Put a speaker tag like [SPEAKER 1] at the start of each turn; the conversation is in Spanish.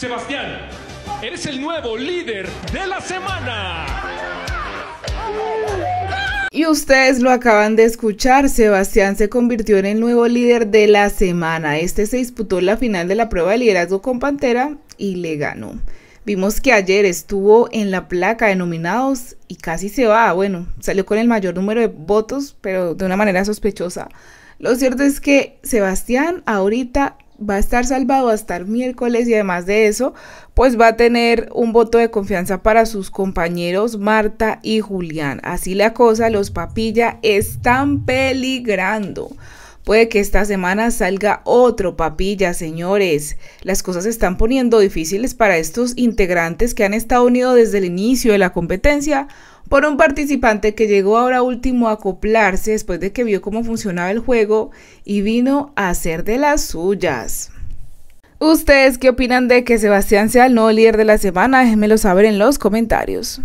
[SPEAKER 1] Sebastián, eres el nuevo líder de la semana.
[SPEAKER 2] Y ustedes lo acaban de escuchar, Sebastián se convirtió en el nuevo líder de la semana. Este se disputó la final de la prueba de liderazgo con Pantera y le ganó. Vimos que ayer estuvo en la placa de nominados y casi se va. Bueno, salió con el mayor número de votos, pero de una manera sospechosa. Lo cierto es que Sebastián ahorita va a estar salvado hasta el miércoles y además de eso, pues va a tener un voto de confianza para sus compañeros Marta y Julián. Así la cosa, los papilla están peligrando. Puede que esta semana salga otro papilla, señores. Las cosas se están poniendo difíciles para estos integrantes que han estado unidos desde el inicio de la competencia por un participante que llegó ahora último a acoplarse después de que vio cómo funcionaba el juego y vino a hacer de las suyas. ¿Ustedes qué opinan de que Sebastián sea el nuevo líder de la semana? Déjenmelo saber en los comentarios.